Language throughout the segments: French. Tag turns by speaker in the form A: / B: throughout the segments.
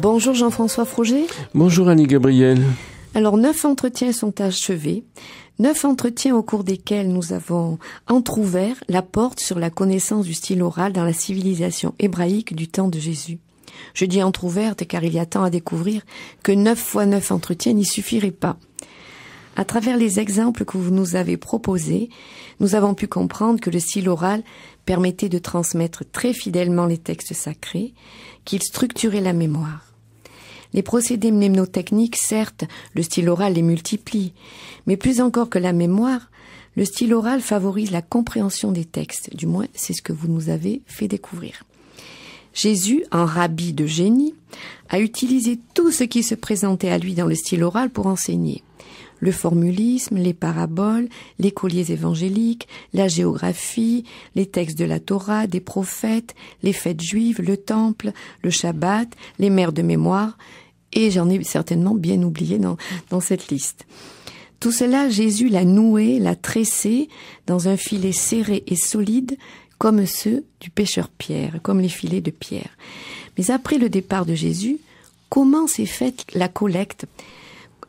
A: Bonjour Jean-François Froger.
B: Bonjour Annie Gabriel.
A: Alors, neuf entretiens sont achevés. Neuf entretiens au cours desquels nous avons entr'ouvert la porte sur la connaissance du style oral dans la civilisation hébraïque du temps de Jésus. Je dis entr'ouverte car il y a tant à découvrir que neuf fois neuf entretiens n'y suffiraient pas. À travers les exemples que vous nous avez proposés, nous avons pu comprendre que le style oral permettait de transmettre très fidèlement les textes sacrés, qu'il structurait la mémoire. Les procédés mnémotechniques, certes, le style oral les multiplie, mais plus encore que la mémoire, le style oral favorise la compréhension des textes, du moins c'est ce que vous nous avez fait découvrir. Jésus, un rabbi de génie, a utilisé tout ce qui se présentait à lui dans le style oral pour enseigner le formulisme, les paraboles, les colliers évangéliques, la géographie, les textes de la Torah, des prophètes, les fêtes juives, le temple, le Shabbat, les mères de mémoire, et j'en ai certainement bien oublié dans, dans cette liste. Tout cela, Jésus l'a noué, l'a tressé dans un filet serré et solide, comme ceux du pêcheur Pierre, comme les filets de Pierre. Mais après le départ de Jésus, comment s'est faite la collecte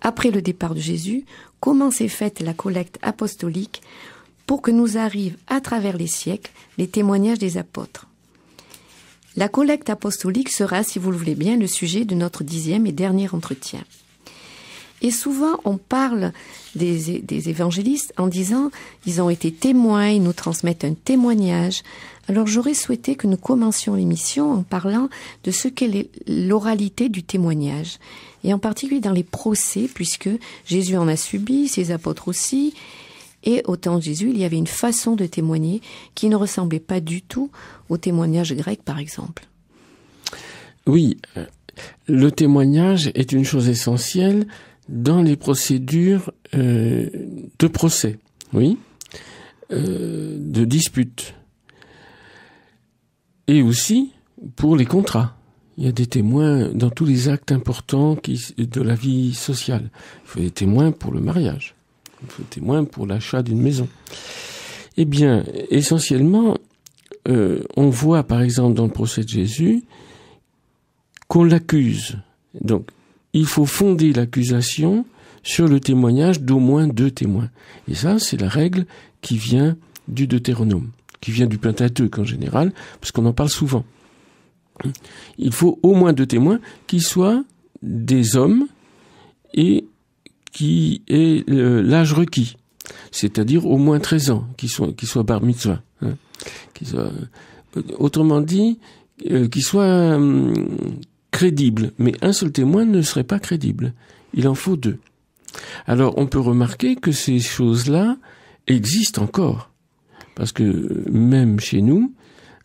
A: après le départ de Jésus, comment s'est faite la collecte apostolique pour que nous arrivent à travers les siècles les témoignages des apôtres. La collecte apostolique sera, si vous le voulez bien, le sujet de notre dixième et dernier entretien. Et souvent, on parle des, évangélistes en disant ils ont été témoins, ils nous transmettent un témoignage. Alors j'aurais souhaité que nous commencions l'émission en parlant de ce qu'est l'oralité du témoignage, et en particulier dans les procès, puisque Jésus en a subi, ses apôtres aussi. Et au temps de Jésus, il y avait une façon de témoigner qui ne ressemblait pas du tout au témoignage grec, par exemple.
B: Oui, euh, le témoignage est une chose essentielle dans les procédures euh, de procès, oui, euh, de disputes. et aussi pour les contrats il y a des témoins dans tous les actes importants de la vie sociale. Il faut des témoins pour le mariage. Il faut des témoins pour l'achat d'une maison. Eh bien, essentiellement, euh, on voit par exemple dans le procès de Jésus qu'on l'accuse. Donc, il faut fonder l'accusation sur le témoignage d'au moins deux témoins. Et ça, c'est la règle qui vient du Deutéronome, qui vient du Pentateuque en général, parce qu'on en parle souvent il faut au moins deux témoins qui soient des hommes et qui aient euh, l'âge requis, c'est-à-dire au moins 13 ans, qui soient, qui soient bar mitzvah. Hein. Euh, autrement dit, euh, qui soient hum, crédibles. Mais un seul témoin ne serait pas crédible. Il en faut deux. Alors on peut remarquer que ces choses-là existent encore. Parce que même chez nous,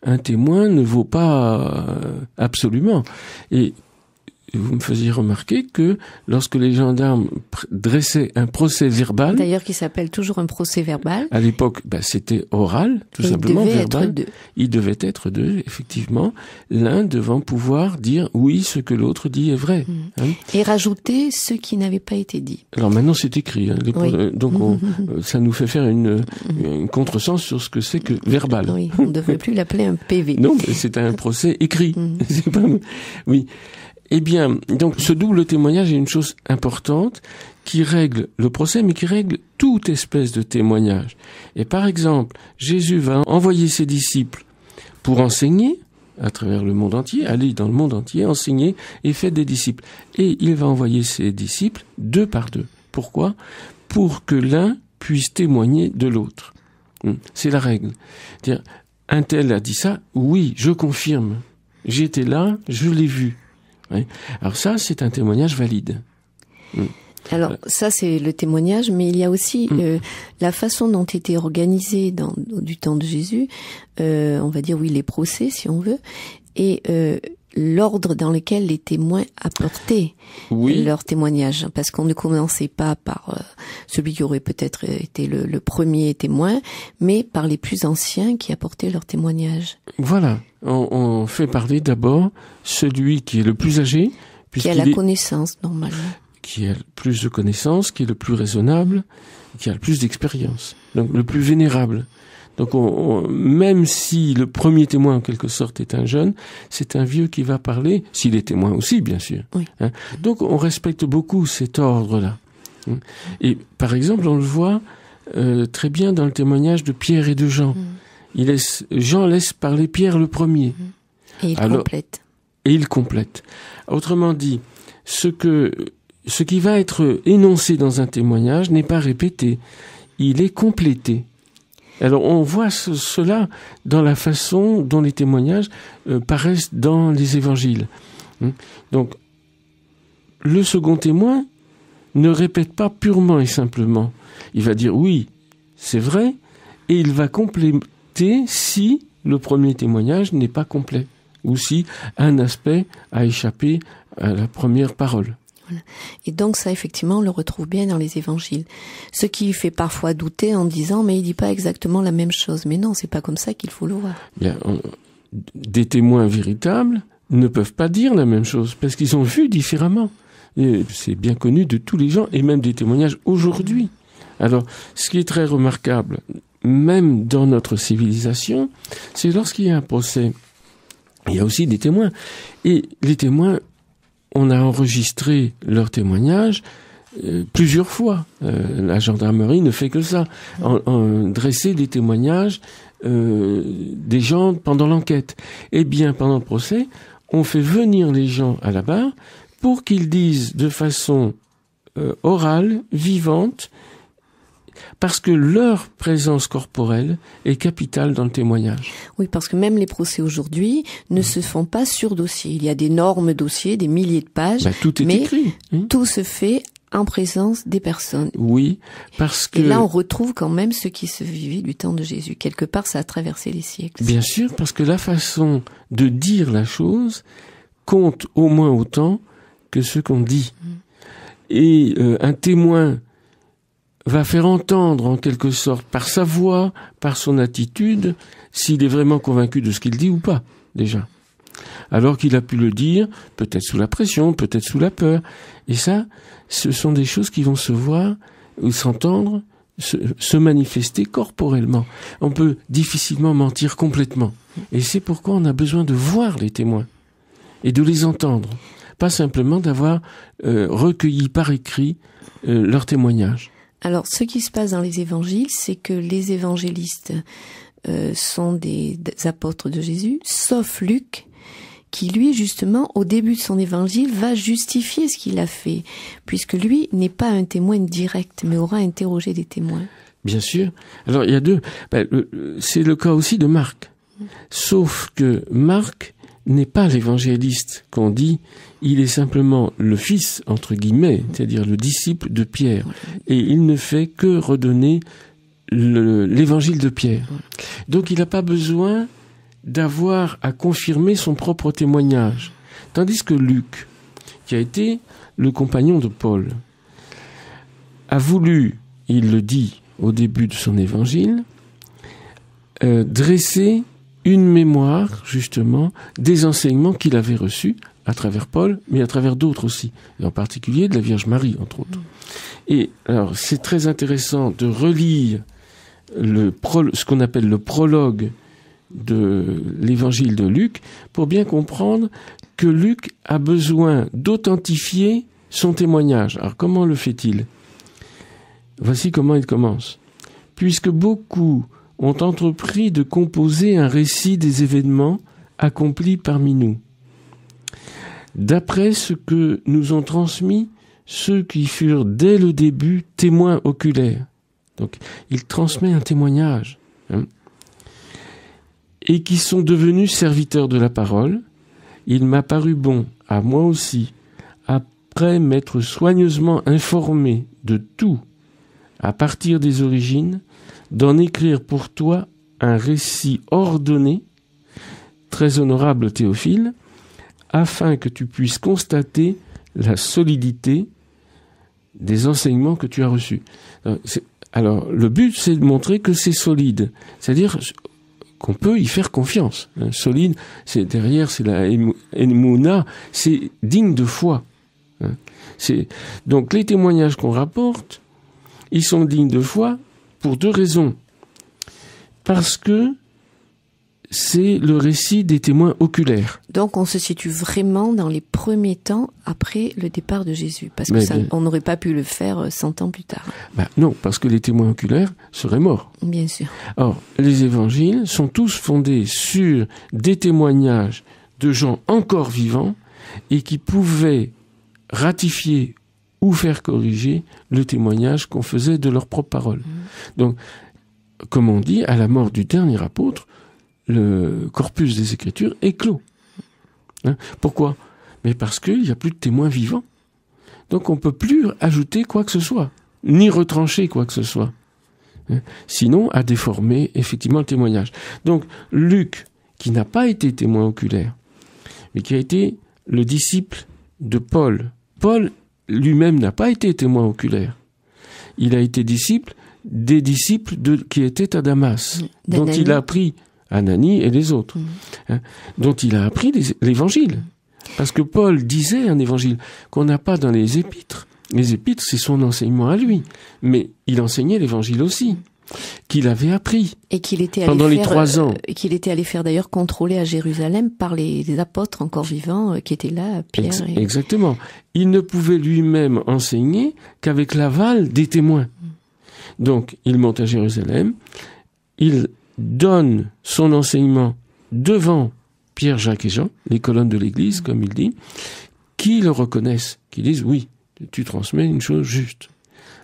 B: un témoin ne vaut pas euh, absolument. Et vous me faisiez remarquer que lorsque les gendarmes dressaient un procès verbal,
A: d'ailleurs qui s'appelle toujours un procès verbal,
B: à l'époque bah, c'était oral, tout simplement il verbal, il devait être deux, effectivement, l'un devant pouvoir dire oui ce que l'autre dit est vrai, mmh. hein et
A: rajouter ce qui n'avait pas été dit.
B: Alors maintenant c'est écrit, hein, euh, donc euh, ça nous fait faire une, contresens sur ce que c'est que verbal. Oui, on ne
A: devrait plus l'appeler un PV. Non,
B: c'est un procès écrit. Mmh. Oui. Eh bien, donc ce double témoignage est une chose importante qui règle le procès, mais qui règle toute espèce de témoignage. Et par exemple, Jésus va envoyer ses disciples pour enseigner à travers le monde entier, aller dans le monde entier, enseigner et faire des disciples. Et il va envoyer ses disciples deux par deux. Pourquoi Pour que l'un puisse témoigner de l'autre. Hmm. C'est la règle. un tel a dit ça, oui, je confirme. J'étais là, je l'ai vu. Alors ça, c'est un témoignage valide. Mm.
A: Alors ça c'est le témoignage, mais il y a aussi mm. euh, la façon dont était organisée dans, du temps de Jésus, euh, on va dire oui les procès si on veut, et euh, l'ordre dans lequel les témoins apportaient oui. Euh, leur témoignage, parce qu'on ne commençait pas par euh, celui qui aurait peut-être été le, premier témoin, mais par les plus anciens qui apportaient leur témoignage.
B: Voilà, on, fait parler d'abord celui qui est le plus âgé, qui a la
A: connaissance normalement,
B: qui a le plus de connaissances, qui est le plus raisonnable, qui a le plus d'expérience, donc le plus vénérable. Donc même si le premier témoin en quelque sorte est un jeune, c'est un vieux qui va parler, s'il est témoin aussi bien sûr. Hein. Donc on respecte beaucoup cet ordre-là. Hein. Et par exemple, on le voit euh, très bien dans le témoignage de Pierre et de Jean. Mm. Il laisse, Jean laisse parler Pierre le premier. Mm. Et il complète. Et il complète. Autrement dit, ce que ce qui va être énoncé dans un témoignage n'est pas répété, il est complété. Alors on voit cela dans la façon dont les témoignages euh, paraissent dans les évangiles. Hein? Donc le second témoin ne répète pas purement et simplement. Il va dire oui, c'est vrai, et il va compléter si le premier témoignage n'est pas complet, ou si un aspect a échappé à la première parole.
A: Et donc ça, effectivement, on le retrouve bien dans les évangiles. Ce qui fait parfois douter en disant, mais il dit pas exactement la même chose. Mais non, c'est pas comme ça qu'il faut le voir.
B: Des témoins véritables ne peuvent pas dire la même chose parce qu'ils ont vu différemment. C'est bien connu de tous les gens et même des témoignages aujourd'hui. Alors, ce qui est très remarquable, même dans notre civilisation, c'est lorsqu'il y a un procès, il y a aussi des témoins. Et les témoins on a enregistré leurs témoignages euh, plusieurs fois. Euh, la gendarmerie ne fait que ça, en, dresser des témoignages euh, des gens pendant l'enquête. Eh bien, pendant le procès, on fait venir les gens à la barre pour qu'ils disent de façon orale, vivante, parce que leur présence corporelle est capitale dans le témoignage.
A: Oui, parce que même les procès aujourd'hui ne se font pas sur dossier. Il y a d'énormes dossiers, des milliers de pages. Ben, tout est mais hein. Tout se fait en présence des personnes.
B: Oui, parce que... Et là, on
A: retrouve quand même ce qui se vivait du temps de Jésus. Quelque part, ça a traversé les siècles.
B: Bien sûr, parce que la façon de dire la chose compte au moins autant que ce qu'on dit. Mm. Et euh, un témoin va faire entendre en quelque sorte par sa voix, par son attitude, s'il est vraiment convaincu de ce qu'il dit ou pas, déjà. Alors qu'il a pu le dire, peut-être sous la pression, peut-être sous la peur. Et ça, ce sont des choses qui vont se voir ou s'entendre, se, manifester corporellement. On peut difficilement mentir complètement. Et c'est pourquoi on a besoin de voir les témoins et de les entendre, pas simplement d'avoir euh, recueilli par écrit euh, leur témoignage.
A: Alors, ce qui se passe dans les évangiles, c'est que les évangélistes euh, sont des, apôtres de Jésus, sauf Luc, qui lui, justement, au début de son évangile, va justifier ce qu'il a fait, puisque lui n'est pas un témoin direct, mais aura interrogé des témoins.
B: Bien sûr. Alors, il y a deux. Ben, c'est le cas aussi de Marc. Mm. Sauf que Marc n'est pas l'évangéliste qu'on dit, il est simplement le fils, entre guillemets, c'est-à-dire le disciple de Pierre. Et il ne fait que redonner l'évangile de Pierre. Donc il n'a pas besoin d'avoir à confirmer son propre témoignage. Tandis que Luc, qui a été le compagnon de Paul, a voulu, il le dit au début de son évangile, euh, dresser une mémoire, justement, des enseignements qu'il avait reçus à travers Paul, mais à travers d'autres aussi, et en particulier de la Vierge Marie, entre autres. Mm. Et alors, c'est très intéressant de relire le ce qu'on appelle le prologue de l'évangile de Luc pour bien comprendre que Luc a besoin d'authentifier son témoignage. Alors comment le fait-il Voici comment il commence. Puisque beaucoup ont entrepris de composer un récit des événements accomplis parmi nous. D'après ce que nous ont transmis ceux qui furent dès le début témoins oculaires. Donc il transmet un témoignage. Hein, et qui sont devenus serviteurs de la parole, il m'a paru bon, à moi aussi, après m'être soigneusement informé de tout, à partir des origines, d'en écrire pour toi un récit ordonné, très honorable Théophile, afin que tu puisses constater la solidité des enseignements que tu as reçus. Euh, alors, le but, c'est de montrer que c'est solide, c'est-à-dire qu'on peut y faire confiance. Hein. Solide, c'est derrière, c'est la emuna, c'est digne de foi. Hein. donc les témoignages qu'on rapporte, ils sont dignes de foi pour deux raisons. Parce que c'est le récit des témoins oculaires.
A: Donc on se situe vraiment dans les premiers temps après le départ de Jésus, parce que on n'aurait pas pu le faire euh, cent ans plus tard.
B: Bah, non, parce que les témoins oculaires seraient morts. Bien sûr. Or, les évangiles sont tous fondés sur des témoignages de gens encore vivants et qui pouvaient ratifier ou faire corriger le témoignage qu'on faisait de leurs propres paroles. Mm. Donc, comme on dit, à la mort du dernier apôtre, le corpus des Écritures est clos. Hein? Pourquoi Mais parce qu'il n'y a plus de témoins vivants. Donc on ne peut plus ajouter quoi que ce soit, ni retrancher quoi que ce soit. Hein? Sinon, à déformer effectivement le témoignage. Donc Luc, qui n'a pas été témoin oculaire, mais qui a été le disciple de Paul. Paul lui-même n'a pas été témoin oculaire. Il a été disciple des disciples qui étaient à Damas, dont il a appris Anani et les autres, mmh. hein, dont il a appris l'évangile. Parce que Paul disait un évangile qu'on n'a pas dans les épîtres. Les épîtres, c'est son enseignement à lui, mais il enseignait l'évangile aussi qu'il avait appris
A: et qu'il était pendant les trois ans et euh, qu'il était allé faire d'ailleurs contrôler à Jérusalem par les, apôtres encore vivants euh, qui étaient là Pierre
B: exactement il ne pouvait lui-même enseigner qu'avec l'aval des témoins mm. donc il monte à Jérusalem il donne son enseignement devant Pierre, Jacques et Jean, les colonnes de l'Église, mm. comme il dit, qui le reconnaissent, qui disent oui, tu transmets une chose juste.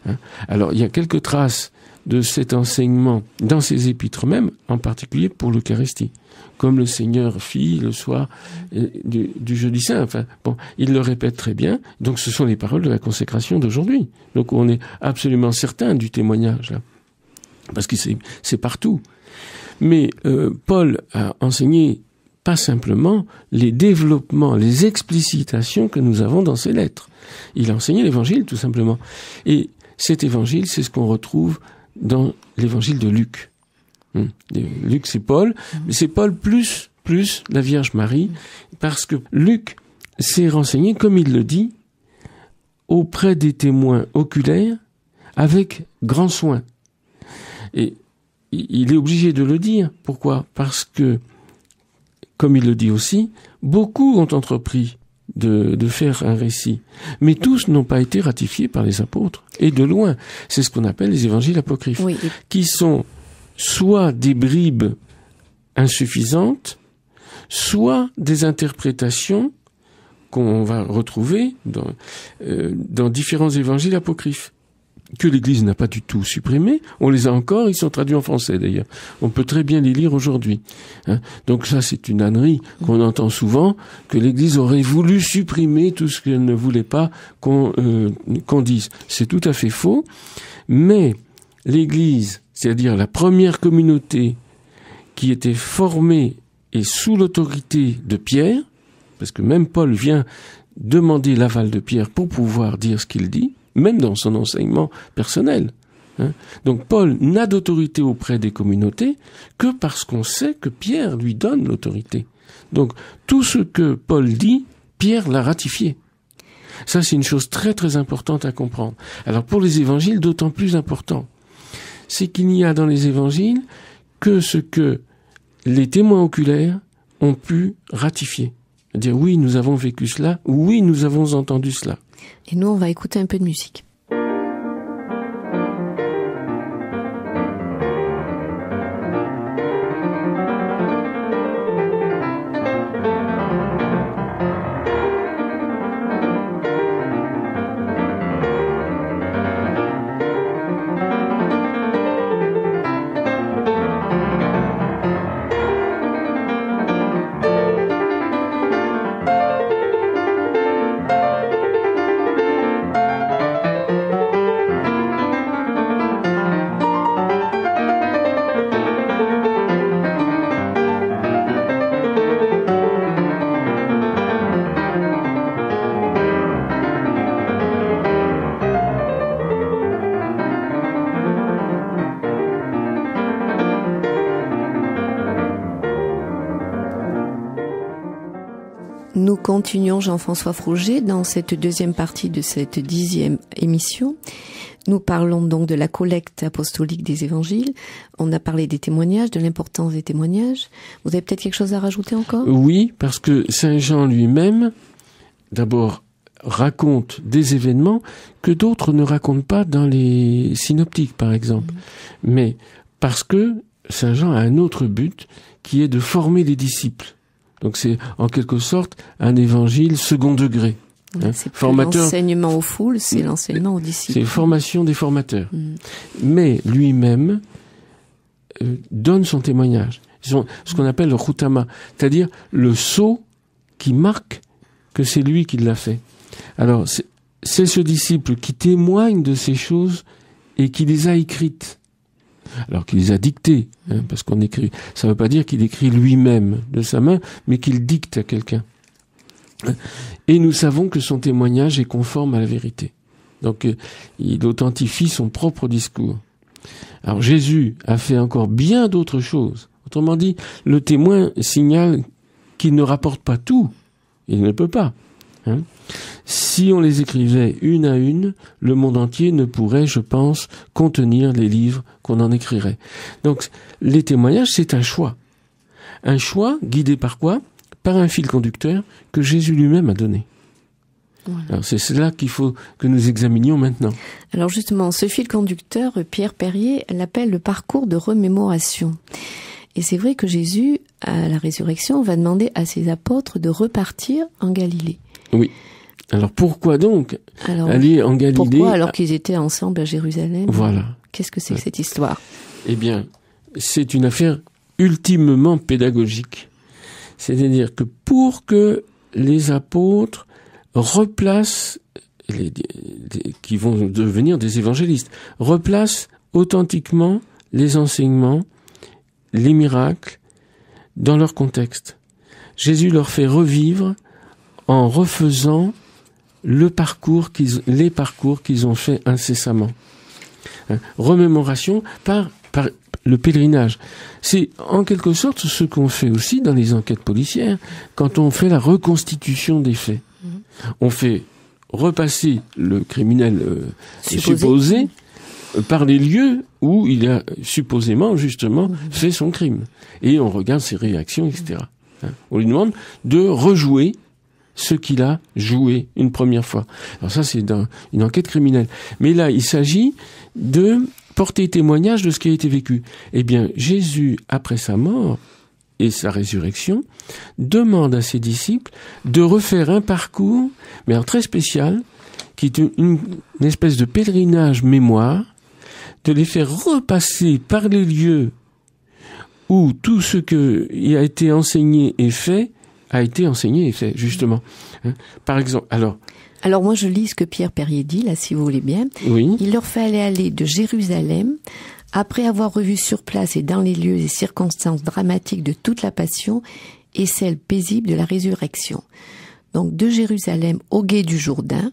B: Hein. Alors il y a quelques traces de cet enseignement dans ses épîtres même, en particulier pour l'Eucharistie, comme le Seigneur fit le soir euh, du, jeudi saint. Enfin, bon, il le répète très bien. Donc, ce sont les paroles de la consécration d'aujourd'hui. Donc, on est absolument certain du témoignage là, parce que c'est partout. Mais euh, Paul a enseigné pas simplement les développements, les explicitations que nous avons dans ses lettres. Il a enseigné l'évangile tout simplement. Et cet évangile, c'est ce qu'on retrouve dans l'évangile de Luc. Hum. Luc, c'est Paul, mais c'est Paul plus, plus la Vierge Marie, parce que Luc s'est renseigné, comme il le dit, auprès des témoins oculaires avec grand soin. Et il est obligé de le dire. Pourquoi Parce que, comme il le dit aussi, beaucoup ont entrepris de, faire un récit. Mais tous n'ont pas été ratifiés par les apôtres, et de loin. C'est ce qu'on appelle les évangiles apocryphes, qui sont soit des bribes insuffisantes, soit des interprétations qu'on va retrouver dans, euh, dans différents évangiles apocryphes que l'Église n'a pas du tout supprimé. On les a encore, ils sont traduits en français d'ailleurs. On peut très bien les lire aujourd'hui. Hein. Donc ça, c'est une ânerie qu'on entend souvent, que l'Église aurait voulu supprimer tout ce qu'elle ne voulait pas euh, qu'on dise. C'est tout à fait faux. Mais l'Église, c'est-à-dire la première communauté qui était formée et sous l'autorité de Pierre, parce que même Paul vient demander l'aval de Pierre pour pouvoir dire ce qu'il dit, même dans son enseignement personnel. Hein. Donc Paul n'a d'autorité auprès des communautés que parce qu'on sait que Pierre lui donne l'autorité. Donc tout ce que Paul dit, Pierre l'a ratifié. Ça, c'est une chose très très importante à comprendre. Alors pour les évangiles, d'autant plus important, c'est qu'il n'y a dans les évangiles que ce que les témoins oculaires ont pu ratifier. Dire oui, nous avons vécu cela, oui, nous avons entendu cela.
A: Et nous, on va écouter un peu de musique. Jean-François Frouget dans cette deuxième partie de cette dixième émission. Nous parlons donc de la collecte apostolique des évangiles. On a parlé des témoignages, de l'importance des témoignages. Vous avez peut-être quelque chose à rajouter encore
B: Oui, parce que Saint Jean lui-même, d'abord, raconte des événements que d'autres ne racontent pas dans les synoptiques, par exemple. Mm. Mais parce que Saint Jean a un autre but qui est de former les disciples. Donc c'est en quelque sorte un évangile second degré. Hein. c'est l'enseignement
A: aux foules, c'est l'enseignement aux disciples. C'est
B: formation des formateurs. Mm. Mais lui-même euh, donne son témoignage, ce qu'on appelle le routama, c'est-à-dire le sceau qui marque que c'est lui qui l'a fait. Alors c'est ce disciple qui témoigne de ces choses et qui les a écrites alors qu'il les a dictés, hein, parce qu'on écrit. Ça ne veut pas dire qu'il écrit lui-même de sa main, mais qu'il dicte à quelqu'un. Hein. Et nous savons que son témoignage est conforme à la vérité. Donc euh, il authentifie son propre discours. Alors Jésus a fait encore bien d'autres choses. Autrement dit, le témoin signale qu'il ne rapporte pas tout. Il ne peut pas. Hein. si on les écrivait une à une, le monde entier ne pourrait, je pense, contenir les livres qu'on en écrirait. Donc les témoignages, c'est un choix. Un choix guidé par quoi Par un fil conducteur que Jésus lui-même a donné. C'est cela qu'il faut que nous examinions maintenant.
A: Alors justement, ce fil conducteur, Pierre Perrier l'appelle le parcours de remémoration. Et c'est vrai que Jésus, à la résurrection, va demander à ses apôtres de repartir en Galilée.
B: Oui. Alors pourquoi donc aller en Galilée Pourquoi alors
A: qu'ils étaient ensemble à Jérusalem Voilà. Qu'est-ce que c'est que cette histoire
B: Eh bien, c'est une affaire ultimement pédagogique. C'est-à-dire que pour que les apôtres replacent, qui vont devenir des évangélistes, replacent authentiquement les enseignements, les miracles, dans leur contexte. Jésus leur fait revivre en refaisant le parcours qu'ils, les parcours qu'ils ont fait incessamment. Hein, remémoration par, par le pèlerinage. C'est en quelque sorte ce qu'on fait aussi dans les enquêtes policières quand on fait la reconstitution des faits. Mhm. On fait repasser le criminel euh, supposé. Euh, par les lieux où il a supposément justement mhm. fait son crime. Et on regarde ses réactions, etc. Mhm. Hein, on lui demande de rejouer ce qu'il a joué une première fois. Alors ça, c'est une enquête criminelle. Mais là, il s'agit de porter témoignage de ce qui a été vécu. Eh bien, Jésus, après sa mort et sa résurrection, demande à ses disciples de refaire un parcours, mais un très spécial, qui est une, espèce de pèlerinage mémoire, de les faire repasser par les lieux où tout ce qui a été enseigné et fait a été enseigné, c'est justement. Hein. Par exemple, alors. Alors
A: moi je lis ce que Pierre Perrier dit là, si vous voulez bien. Oui. Il leur fallait aller de Jérusalem après avoir revu sur place et dans les lieux les circonstances dramatiques de toute la passion et celle paisible de la résurrection. Donc de Jérusalem au gué du Jourdain,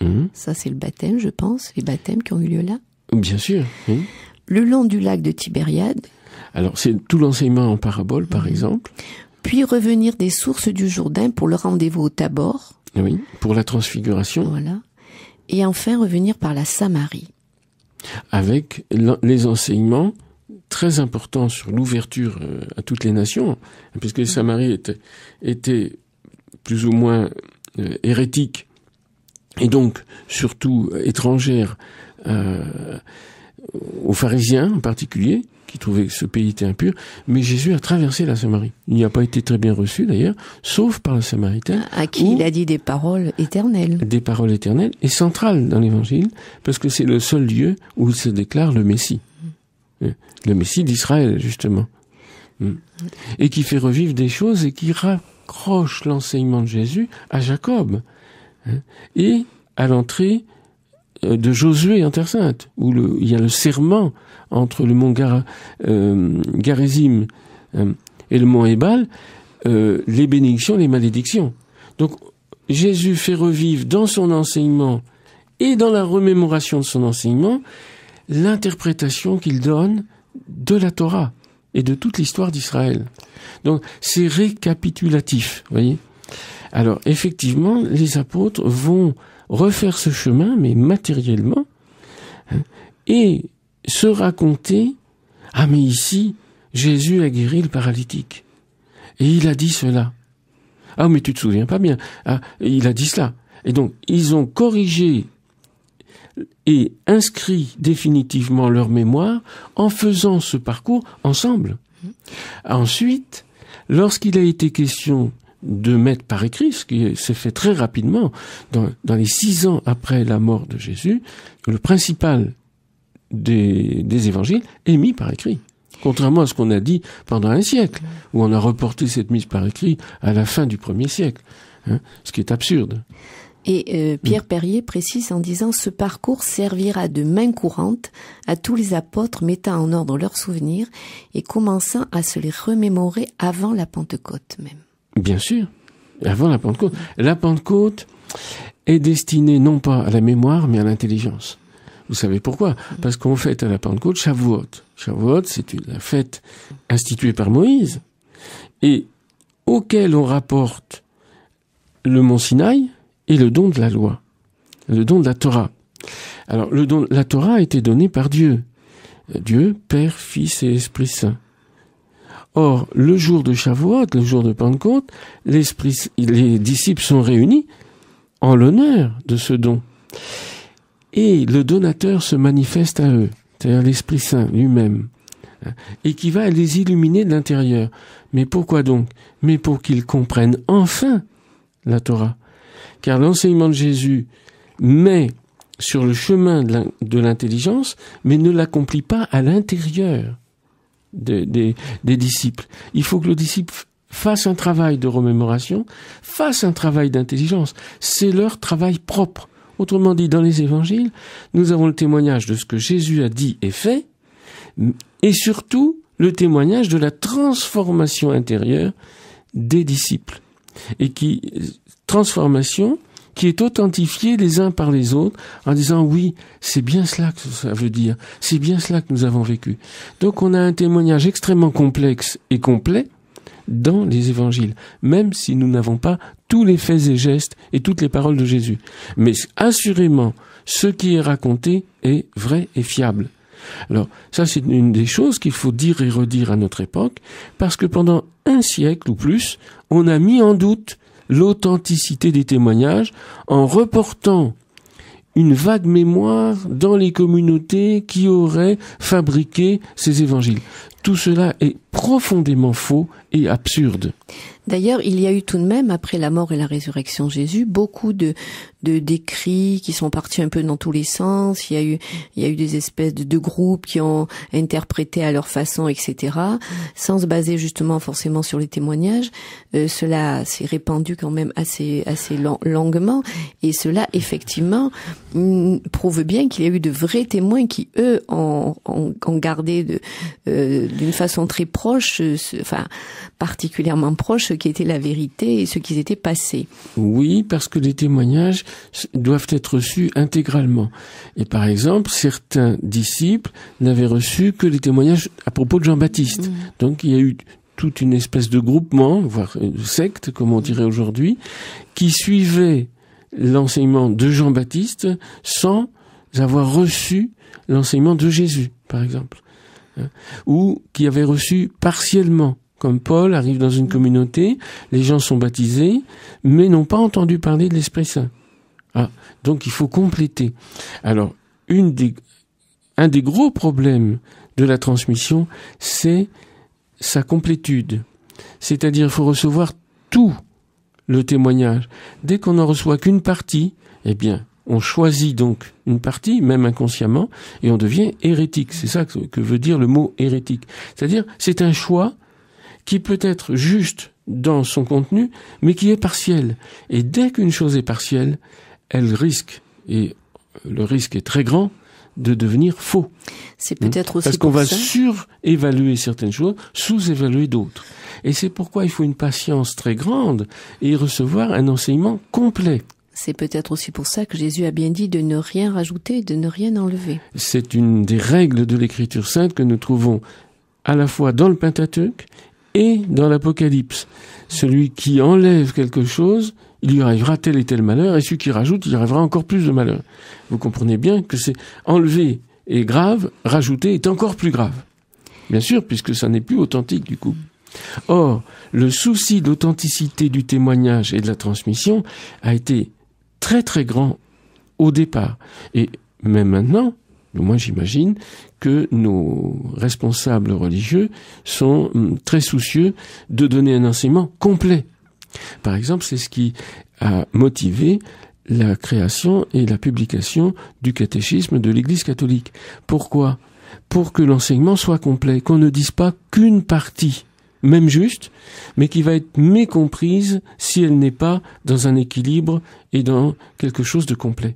A: mmh. ça c'est le baptême je pense, les baptêmes qui ont eu lieu là.
B: Bien sûr. Le long du lac de Tibériade. Alors c'est tout l'enseignement en parabole
A: par mmh. exemple puis revenir des sources du Jourdain pour le rendez-vous au Tabor.
B: Oui, pour la transfiguration. Voilà.
A: Et enfin revenir par la Samarie.
B: Avec les enseignements très importants sur l'ouverture euh, à toutes les nations, hein, puisque les Samaries étaient, plus ou moins euh, hérétiques et donc surtout euh, étrangères aux pharisiens en particulier, qui trouvait que ce pays était impur, mais Jésus a traversé la Samarie. Il n'y a pas été très bien reçu d'ailleurs, sauf par la Samaritaine. À qui il a dit des paroles éternelles. Des paroles éternelles, et centrales dans l'Évangile, parce que c'est le seul lieu où il se déclare le Messie. Hein, le Messie d'Israël, justement. Hein. Et qui fait revivre des choses et qui raccroche l'enseignement de Jésus à Jacob. Hein, et à l'entrée euh, de Josué Sainte, où le, il y a le serment entre le mont Gar, euh, euh, et le mont Ebal, les bénédictions, les malédictions. Donc Jésus fait revivre dans son enseignement et dans la remémoration de son enseignement l'interprétation qu'il donne de la Torah et de toute l'histoire d'Israël. Donc c'est récapitulatif, voyez. Alors effectivement, les apôtres vont refaire ce chemin, mais matériellement, hein, et se raconter, ah mais ici, Jésus a guéri le paralytique. Et il a dit cela. Ah mais tu te souviens pas bien. Ah, il a dit cela. Et donc, ils ont corrigé et inscrit définitivement leur mémoire en faisant ce parcours ensemble. Ensuite, lorsqu'il a été question de mettre par écrit, ce qui s'est fait très rapidement, dans, les six ans après la mort de Jésus, le principal des, évangiles est mis par écrit. Contrairement à ce qu'on a dit pendant un siècle, où on a reporté cette mise par écrit à la fin du premier siècle, hein, ce qui est absurde.
A: Et euh, Pierre Perrier précise en disant ce parcours servira de main courante à tous les apôtres mettant en ordre leurs souvenirs et commençant à se les remémorer avant la Pentecôte même.
B: Bien sûr, avant la Pentecôte. La Pentecôte est destinée non pas à la mémoire, mais à l'intelligence. Vous savez pourquoi Parce qu'on fait, à la Pentecôte Shavuot. Shavuot, c'est une fête instituée par Moïse et auquel on rapporte le mont Sinaï et le don de la loi, le don de la Torah. Alors, le don, la Torah a été donnée par Dieu. Dieu, Père, Fils et Esprit Saint. Or, le jour de Shavuot, le jour de Pentecôte, l'esprit, les disciples sont réunis en l'honneur de ce don. Et le donateur se manifeste à eux, c'est-à-dire l'Esprit Saint lui-même, et qui va les illuminer de l'intérieur. Mais pourquoi donc Mais pour qu'ils comprennent enfin la Torah. Car l'enseignement de Jésus met sur le chemin de l'intelligence, mais ne l'accomplit pas à l'intérieur des, disciples. Il faut que le disciple fasse un travail de remémoration, fasse un travail d'intelligence. C'est leur travail propre. Autrement dit, dans les évangiles, nous avons le témoignage de ce que Jésus a dit et fait, et surtout le témoignage de la transformation intérieure des disciples. Et qui, transformation qui est authentifié les uns par les autres en disant oui, c'est bien cela que ça veut dire, c'est bien cela que nous avons vécu. Donc on a un témoignage extrêmement complexe et complet dans les évangiles, même si nous n'avons pas tous les faits et gestes et toutes les paroles de Jésus. Mais assurément, ce qui est raconté est vrai et fiable. Alors, ça c'est une des choses qu'il faut dire et redire à notre époque, parce que pendant un siècle ou plus, on a mis en doute l'authenticité des témoignages en reportant une vague mémoire dans les communautés qui auraient fabriqué ces évangiles. Tout cela est profondément faux et absurde.
A: D'ailleurs, il y a eu tout de même, après la mort et la résurrection de Jésus, beaucoup de, de décrits qui sont partis un peu dans tous les sens. Il y a eu il y a eu des espèces de, de groupes qui ont interprété à leur façon, etc. Sans se baser justement forcément sur les témoignages, euh, cela s'est répandu quand même assez assez longuement. Et cela effectivement mm, prouve bien qu'il y a eu de vrais témoins qui eux ont, gardé de euh, d'une façon très proche, euh, enfin particulièrement proche, ce qui était la vérité et ce qu'ils étaient passés.
B: Oui, parce que les témoignages doivent être reçus intégralement. Et par exemple, certains disciples n'avaient reçu que les témoignages à propos de Jean-Baptiste. Mmh. Donc il y a eu toute une espèce de groupement, voire une secte, comme on dirait aujourd'hui, qui suivait l'enseignement de Jean-Baptiste sans avoir reçu l'enseignement de Jésus, par exemple, hein, ou qui avait reçu partiellement comme Paul arrive dans une communauté, les gens sont baptisés, mais n'ont pas entendu parler de l'Esprit Saint. Ah, donc il faut compléter. Alors, une des, un des gros problèmes de la transmission, c'est sa complétude. C'est-à-dire, il faut recevoir tout le témoignage. Dès qu'on n'en reçoit qu'une partie, eh bien, on choisit donc une partie, même inconsciemment, et on devient hérétique. C'est ça que veut dire le mot hérétique. C'est-à-dire, c'est un choix qui peut être juste dans son contenu, mais qui est partiel. Et dès qu'une chose est partielle, elle risque, et le risque est très grand, de devenir faux. C'est hein peut-être aussi parce qu'on va surévaluer certaines choses, sous-évaluer d'autres. Et c'est pourquoi il faut une patience très grande et recevoir un enseignement complet.
A: C'est peut-être aussi pour ça que Jésus a bien dit de ne rien
B: rajouter, de ne rien enlever. C'est une des règles de l'Écriture sainte que nous trouvons à la fois dans le Pentateuque et dans l'Apocalypse. Celui qui enlève quelque chose il y arrivera tel et tel malheur, et ceux qui rajoute, il y arrivera encore plus de malheur. Vous comprenez bien que c'est enlevé est grave, rajouter est encore plus grave. Bien sûr, puisque ça n'est plus authentique du coup. Or, le souci d'authenticité du témoignage et de la transmission a été très très grand au départ. Et même maintenant, moins j'imagine que nos responsables religieux sont hum, très soucieux de donner un enseignement complet par exemple, c'est ce qui a motivé la création et la publication du catéchisme de l'Église catholique. Pourquoi Pour que l'enseignement soit complet, qu'on ne dise pas qu'une partie, même juste, mais qui va être mécomprise si elle n'est pas dans un équilibre et dans quelque chose de complet.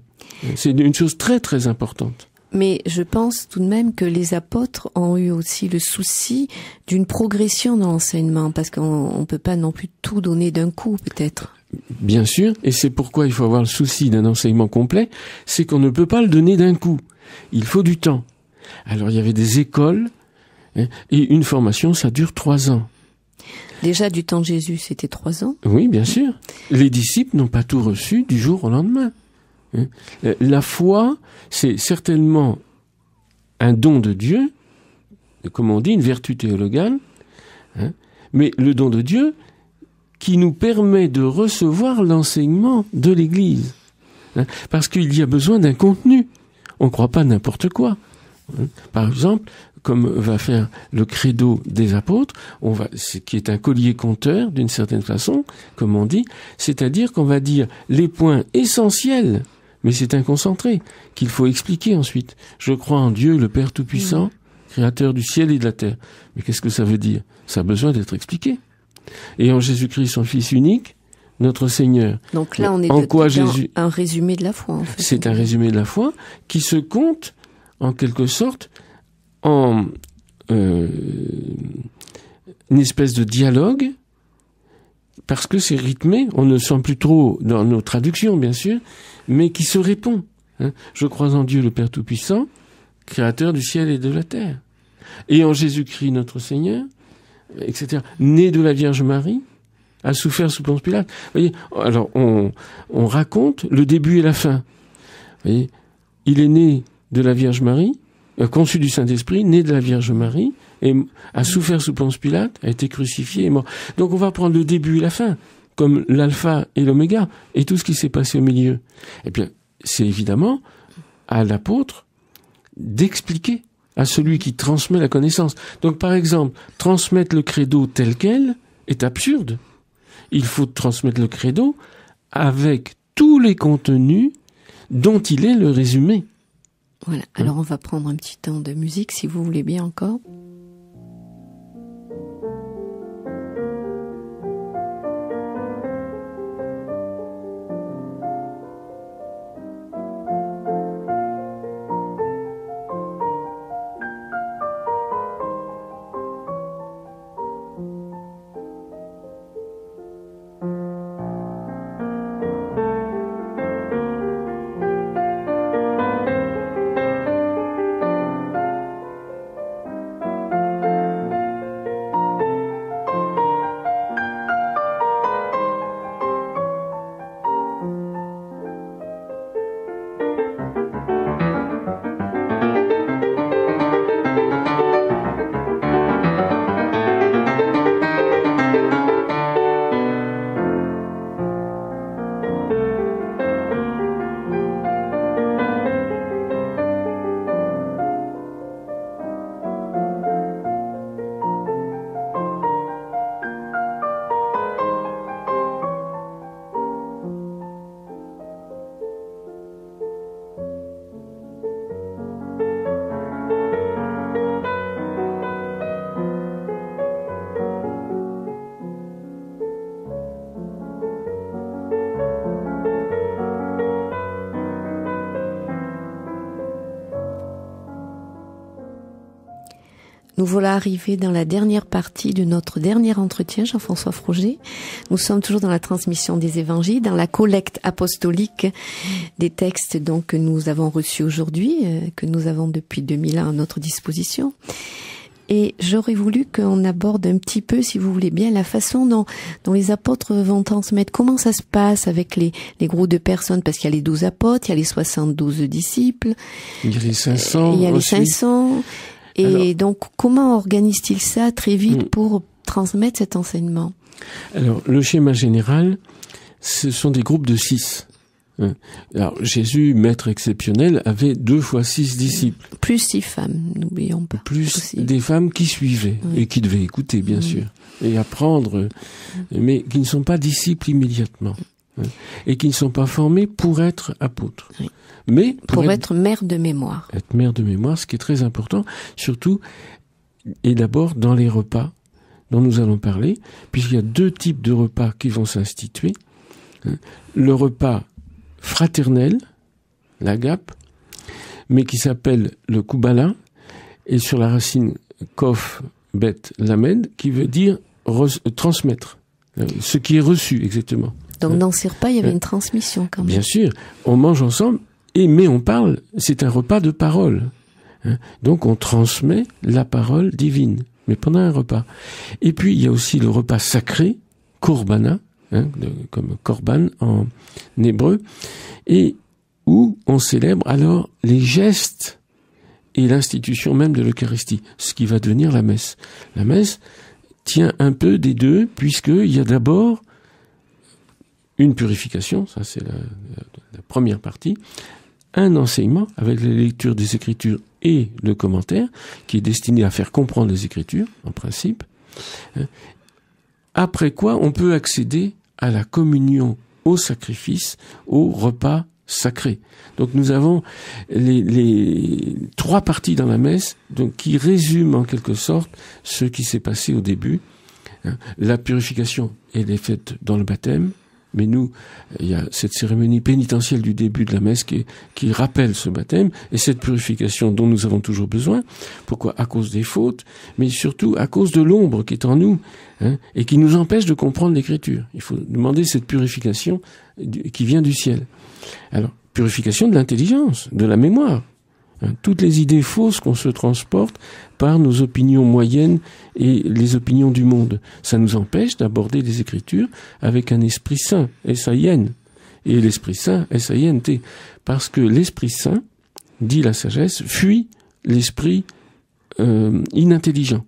B: C'est une chose très très importante
A: mais je pense tout de même que les apôtres ont eu aussi le souci d'une progression dans l'enseignement, parce qu'on ne peut pas non plus tout donner d'un coup, peut-être.
B: Bien sûr, et c'est pourquoi il faut avoir le souci d'un enseignement complet, c'est qu'on ne peut pas le donner d'un coup. Il faut du temps. Alors il y avait des écoles, hein, et une formation, ça dure trois ans.
A: Déjà du temps de Jésus, c'était trois ans. Oui, bien sûr.
B: Les disciples n'ont pas tout reçu du jour au lendemain. Hein. Euh, la foi, c'est certainement un don de Dieu, comme on dit, une vertu théologale, hein, mais le don de Dieu qui nous permet de recevoir l'enseignement de l'Église. Hein, parce qu'il y a besoin d'un contenu. On ne croit pas n'importe quoi. Par exemple, comme va faire le credo des apôtres, on va, ce qui est un collier compteur d'une certaine façon, comme on dit, c'est-à-dire qu'on va dire les points essentiels mais c'est un concentré qu'il faut expliquer ensuite. Je crois en Dieu, le Père Tout-Puissant, Créateur du ciel et de la terre. Mais qu'est-ce que ça veut dire Ça a besoin d'être expliqué. Et en Jésus-Christ, son Fils unique, notre Seigneur. Donc là, on est en quoi Jésus...
A: un résumé de la foi. En fait.
B: C'est un résumé de la foi qui se compte, en quelque sorte, en euh, une espèce de dialogue parce que c'est rythmé, on ne sent plus trop dans nos traductions, bien sûr, mais qui se répond. Hein. Je crois en Dieu le Père Tout-Puissant, créateur du ciel et de la terre, et en Jésus-Christ notre Seigneur, etc., né de la Vierge Marie, a souffert sous Ponce Pilate. voyez, alors on, raconte le début et la fin. Vous il est né de la Vierge Marie, euh, conçu du Saint-Esprit, né de la Vierge Marie, a souffert sous Ponce Pilate, a été crucifié et mort. Donc on va prendre le début et la fin, comme l'alpha et l'oméga, et tout ce qui s'est passé au milieu. Eh bien, c'est évidemment à l'apôtre d'expliquer à celui qui transmet la connaissance. Donc par exemple, transmettre le credo tel quel est absurde. Il faut transmettre le credo avec tous les contenus dont il est le résumé. Voilà, alors on
A: va prendre un petit temps de musique si vous voulez bien encore. Nous voilà arrivés dans la dernière partie de notre dernier entretien, Jean-François Froger. Nous sommes toujours dans la transmission des évangiles, dans la collecte apostolique des textes donc que nous avons reçus aujourd'hui, euh, que nous avons depuis 2000 ans à notre disposition. Et j'aurais voulu qu'on aborde un petit peu, si vous voulez bien, la façon dont, les apôtres vont transmettre. Comment ça se passe avec les, groupes de personnes Parce qu'il y a les 12 apôtres, il y a les 72 disciples.
B: Il y a les 500. Euh, il les 500.
A: Et donc, comment organise-t-il ça très vite mm. pour transmettre cet enseignement
B: Alors, le schéma général, ce sont des groupes de six. Hein. Alors, Jésus, maître exceptionnel, avait deux fois six disciples. Plus six femmes, n'oublions pas. Plus des femmes qui suivaient et qui devaient écouter, bien mm. sûr, et apprendre, mm. mais qui ne sont pas disciples immédiatement. Hein. et qui ne sont pas formés pour être apôtres. Mais pour, être, mère de mémoire. Être mère de mémoire, ce qui est très important, surtout et d'abord dans les repas dont nous allons parler, puisqu'il y a deux types de repas qui vont s'instituer. Hein. le repas fraternel, la gap, mais qui s'appelle le kubala, et sur la racine kof, bet, lamed, qui veut dire transmettre, euh, ce qui est reçu exactement. Donc hein dans
A: ces repas, il y avait hein une transmission quand même. Bien
B: sûr, on mange ensemble, et mais on parle, c'est un repas de parole. Hein. Donc on transmet la parole divine, mais pendant un repas. Et puis il y a aussi le repas sacré, Korbana, comme Korban en hébreu, et où on célèbre alors les gestes et l'institution même de l'Eucharistie, ce qui va devenir la messe. La messe tient un peu des deux, puisqu'il y a d'abord une purification, ça c'est la, première partie, un enseignement avec la lecture des Écritures et le commentaire, qui est destiné à faire comprendre les Écritures, en principe, hein. après quoi on peut accéder à la communion, au sacrifice, au repas sacré. Donc nous avons les, trois parties dans la messe donc, qui résument en quelque sorte ce qui s'est passé au début. Hein. La purification, elle est faite dans le baptême, mais nous, il y a cette cérémonie pénitentielle du début de la messe qui, rappelle ce baptême et cette purification dont nous avons toujours besoin. Pourquoi À cause des fautes, mais surtout à cause de l'ombre qui est en nous hein, et qui nous empêche de comprendre l'Écriture. Il faut demander cette purification qui vient du ciel. Alors, purification de l'intelligence, de la mémoire toutes les idées fausses qu'on se transporte par nos opinions moyennes et les opinions du monde. Ça nous empêche d'aborder les Écritures avec un esprit saint, s Et l'esprit saint, s t Parce que l'esprit saint, dit la sagesse, fuit l'esprit euh, inintelligent.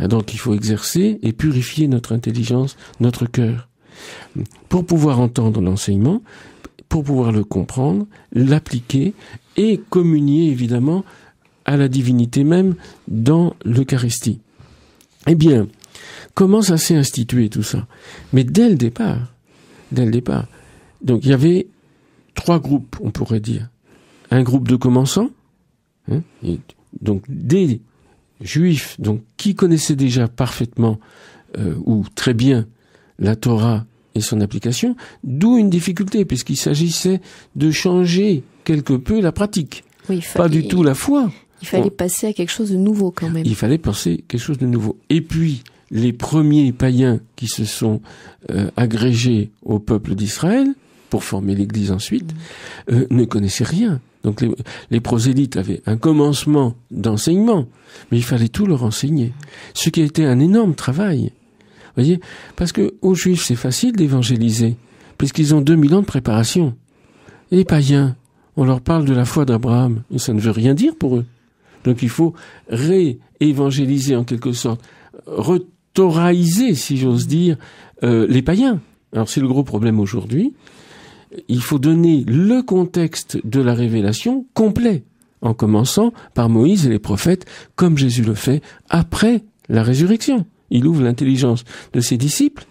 B: Donc il faut exercer et purifier notre intelligence, notre cœur. Pour pouvoir entendre l'enseignement, pour pouvoir le comprendre, l'appliquer et communier évidemment à la divinité même dans l'Eucharistie. Eh bien, comment ça s'est institué tout ça Mais dès le départ, dès le départ, donc il y avait trois groupes, on pourrait dire. Un groupe de commençants, hein, donc des juifs, donc qui connaissaient déjà parfaitement euh, ou très bien la Torah et son application, d'où une difficulté, puisqu'il s'agissait de changer quelque peu la pratique. pas du tout la foi. Il fallait
A: passer à quelque chose de nouveau quand même. Il
B: fallait passer quelque chose de nouveau. Et puis, les premiers païens qui se sont euh, agrégés au peuple d'Israël, pour former l'Église ensuite, mm. euh, ne connaissaient rien. Donc les, les, prosélytes avaient un commencement d'enseignement, mais il fallait tout leur enseigner, ce qui a été un énorme travail voyez Parce que aux Juifs, c'est facile d'évangéliser, puisqu'ils ont 2000 ans de préparation. les païens, on leur parle de la foi d'Abraham, mais ça ne veut rien dire pour eux. Donc il faut réévangéliser en quelque sorte, retoraïser, si j'ose dire, euh, les païens. Alors c'est le gros problème aujourd'hui. Il faut donner le contexte de la révélation complet, en commençant par Moïse et les prophètes, comme Jésus le fait après la résurrection il ouvre l'intelligence de ses disciples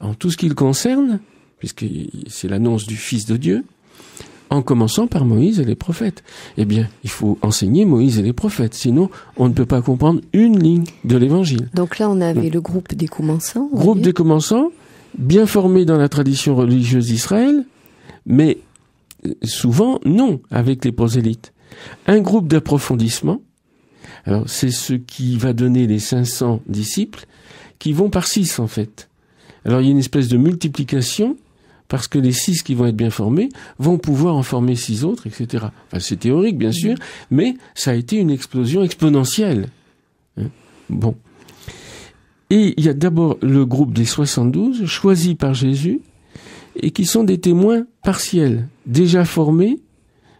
B: en tout ce qui concerne, puisque c'est l'annonce du Fils de Dieu, en commençant par Moïse et les prophètes. Eh bien, il faut enseigner Moïse et les prophètes, sinon on ne peut pas comprendre une ligne de l'Évangile.
A: Donc là, on avait le groupe des commençants.
B: Groupe des commençants, bien formé dans la tradition religieuse d'Israël, mais souvent non avec les prosélytes. Un groupe d'approfondissement, alors c'est ce qui va donner les 500 disciples qui vont par 6 en fait. Alors il y a une espèce de multiplication parce que les 6 qui vont être bien formés vont pouvoir en former 6 autres, etc. Enfin, c'est théorique bien sûr, mais ça a été une explosion exponentielle. Hein, bon. Et il y a d'abord le groupe des 72 choisis par Jésus et qui sont des témoins partiels, déjà formés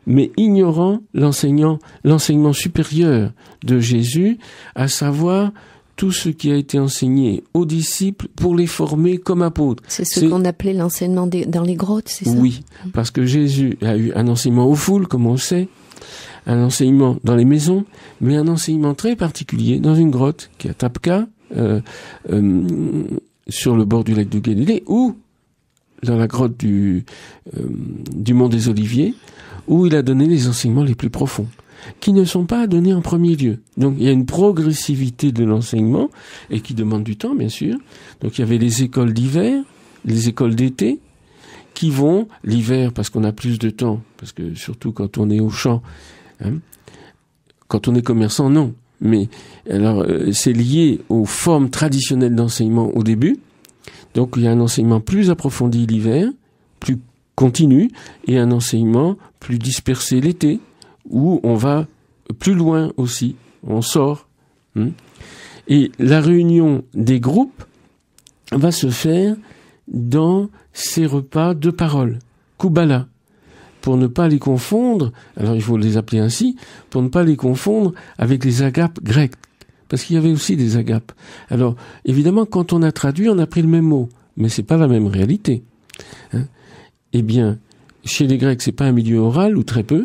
B: mais ignorant l'enseignement supérieur de Jésus, à savoir tout ce qui a été enseigné aux disciples pour les former comme apôtres. C'est ce
A: qu'on appelait l'enseignement dans les grottes, c'est ça Oui,
B: parce que Jésus a eu un enseignement aux foules, comme on sait, un enseignement dans les maisons, mais un enseignement très particulier dans une grotte qui est à Tapka, euh, euh sur le bord du lac de Galilée, où dans la grotte du, euh, du Mont des Oliviers, où il a donné les enseignements les plus profonds, qui ne sont pas donnés en premier lieu. Donc il y a une progressivité de l'enseignement, et qui demande du temps, bien sûr. Donc il y avait les écoles d'hiver, les écoles d'été, qui vont, l'hiver, parce qu'on a plus de temps, parce que surtout quand on est au champ, hein. quand on est commerçant, non. Mais alors, euh, c'est lié aux formes traditionnelles d'enseignement au début, donc il y a un enseignement plus approfondi l'hiver, plus continu, et un enseignement plus dispersé l'été, où on va plus loin aussi, on sort. Hein. Et la réunion des groupes va se faire dans ces repas de parole, Kubala, pour ne pas les confondre, alors il faut les appeler ainsi, pour ne pas les confondre avec les agapes grecques, parce qu'il y avait aussi des agapes. Alors, évidemment, quand on a traduit, on a pris le même mot, mais c'est pas la même réalité. Hein. eh bien, chez les Grecs, c'est pas un milieu oral ou très peu,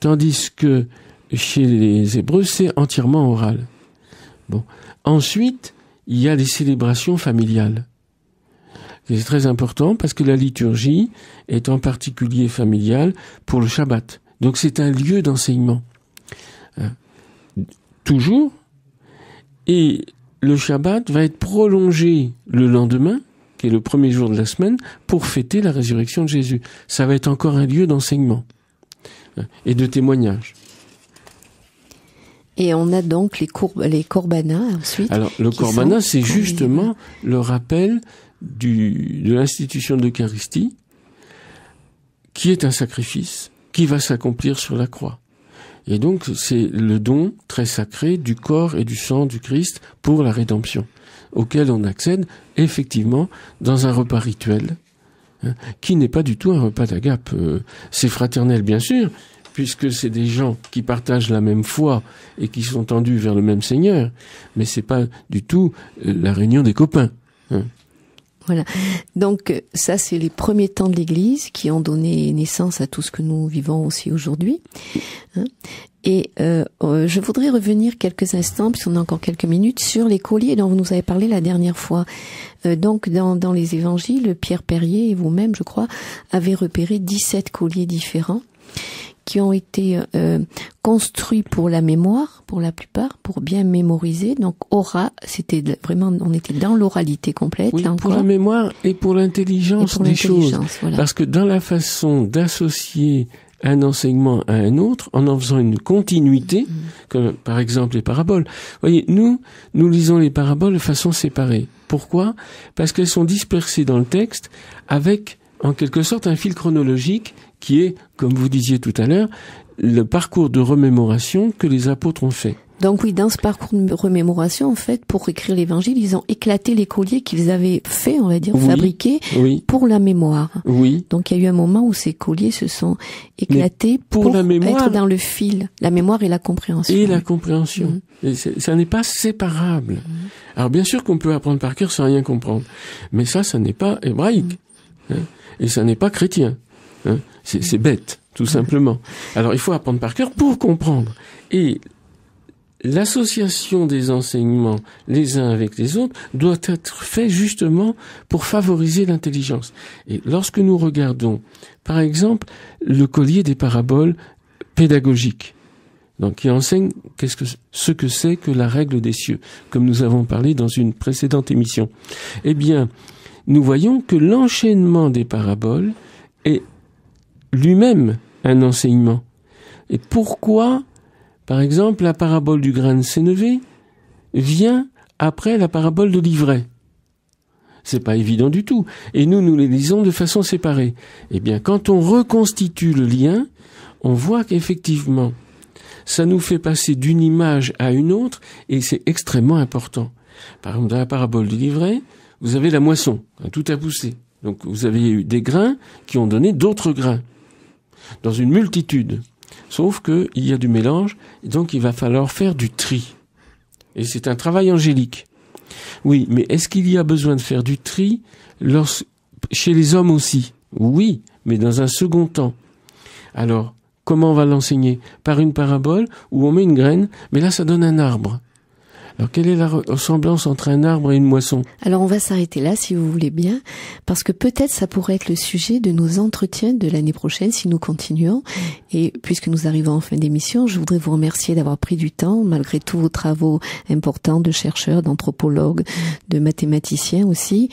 B: tandis que chez les Hébreux, c'est entièrement oral. Bon. Ensuite, il y a les célébrations familiales. C'est très important parce que la liturgie est en particulier familiale pour le Shabbat. Donc c'est un lieu d'enseignement. Hein. Toujours et le Shabbat va être prolongé le lendemain, qui est le premier jour de la semaine, pour fêter la résurrection de Jésus. Ça va être encore un lieu d'enseignement hein, et de témoignage.
A: Et on a donc les, corbanas ensuite. Alors le corbana, c'est justement
B: le rappel de l'institution de l'Eucharistie, qui est un sacrifice qui va s'accomplir sur la croix. Et donc c'est le don très sacré du corps et du sang du Christ pour la rédemption, auquel on accède effectivement dans un repas rituel, hein, qui n'est pas du tout un repas d'agape. Euh, c'est fraternel bien sûr, puisque c'est des gens qui partagent la même foi et qui sont tendus vers le même Seigneur, mais c'est pas du tout euh, la réunion des copains. Hein.
A: Voilà. Donc euh, ça, c'est les premiers temps de l'Église qui ont donné naissance à tout ce que nous vivons aussi aujourd'hui. Hein. et euh, euh, je voudrais revenir quelques instants, puisqu'on a encore quelques minutes, sur les colliers dont vous nous avez parlé la dernière fois. donc dans, dans les évangiles, Pierre Perrier et vous-même, je crois, avez repéré 17 colliers différents qui ont été euh, construits pour la mémoire, pour la plupart, pour bien mémoriser. Donc aura, c'était vraiment, on était dans l'oralité complète. Oui, pour la
B: mémoire et pour l'intelligence des choses. Parce que dans la façon d'associer un enseignement à un autre en en faisant une continuité, mm-hmm. comme par exemple les paraboles. Vous voyez, nous, nous lisons les paraboles de façon séparée. Pourquoi Parce qu'elles sont dispersées dans le texte avec, en quelque sorte, un fil chronologique qui est, comme vous disiez tout à l'heure, le parcours de remémoration que les apôtres ont fait.
A: Donc oui, dans ce parcours de remémoration, en fait, pour écrire l'évangile, ils ont éclaté les colliers qu'ils avaient fait, on va dire, fabriqués oui. pour la mémoire. Oui. Donc il y a eu un moment où ces colliers se sont éclatés pour, la être dans le fil, la mémoire et la compréhension. Et la compréhension.
B: Mhm. Et ça n'est pas séparable. Mhm. Alors bien sûr qu'on peut apprendre par cœur sans rien comprendre, mais ça, ça n'est pas hébraïque. Mhm. Hein. et ça n'est pas chrétien. Hein. C'est bête, tout simplement. Alors il faut apprendre par cœur pour comprendre. Et l'association des enseignements les uns avec les autres doit être faite justement pour favoriser l'intelligence. Et lorsque nous regardons, par exemple, le collier des paraboles pédagogiques, donc qui enseigne ce que ce que c'est que la règle des cieux, comme nous avons parlé dans une précédente émission. Eh bien, nous voyons que l'enchaînement des paraboles est lui-même un enseignement. Et pourquoi, par exemple, la parabole du grain de sénévé vient après la parabole de l'ivraie C'est pas évident du tout. Et nous, nous les lisons de façon séparée. Eh bien, quand on reconstitue le lien, on voit qu'effectivement, ça nous fait passer d'une image à une autre, et c'est extrêmement important. Par exemple, dans la parabole du livret, vous avez la moisson, hein, tout a poussé. Donc vous avez eu des grains qui ont donné d'autres grains dans une multitude. Sauf qu'il y a du mélange, donc il va falloir faire du tri. Et c'est un travail angélique. Oui, mais est-ce qu'il y a besoin de faire du tri chez les hommes aussi Oui, mais dans un second temps. Alors, comment on va l'enseigner Par une parabole où on met une graine, mais là ça donne un arbre. Alors quelle est la ressemblance entre un arbre et une moisson Alors on va s'arrêter
A: là si vous voulez bien, parce que peut-être ça pourrait être le sujet de nos entretiens de l'année prochaine si nous continuons. Mm. Et puisque nous arrivons en fin d'émission, je voudrais vous remercier d'avoir pris du temps, malgré tous vos travaux importants de chercheurs, d'anthropologues, mm. de mathématiciens aussi.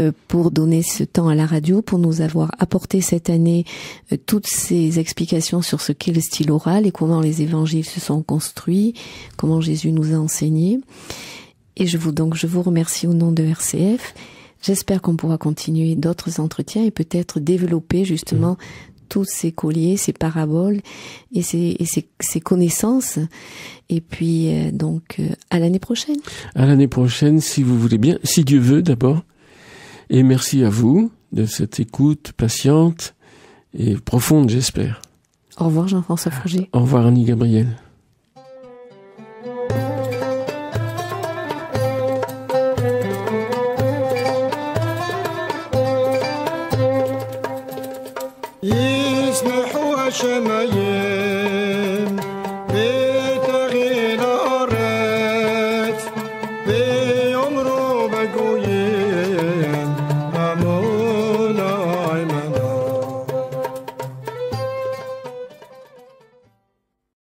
A: Euh, pour donner ce temps à la radio, pour nous avoir apporté cette année euh, toutes ces explications sur ce qu'est le style oral et comment les évangiles se sont construits, comment Jésus nous a enseigné. Et je vous donc je vous remercie au nom de RCF. J'espère qu'on pourra continuer d'autres entretiens et peut-être développer justement mmh. tous ces colliers, ces paraboles et ces, et ces, connaissances. Et puis euh, donc à l'année prochaine.
B: À l'année prochaine, si vous voulez bien, si Dieu veut d'abord. Et merci à vous de cette écoute patiente et profonde, j'espère.
A: Au revoir Jean-François Fragé.
B: Au revoir Annie Gabriel.